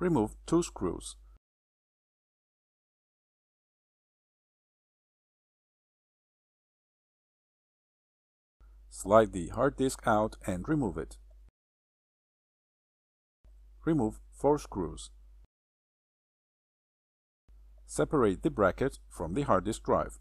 remove two screws. Slide the hard disk out and remove it. Remove four screws. Separate the bracket from the hard disk drive.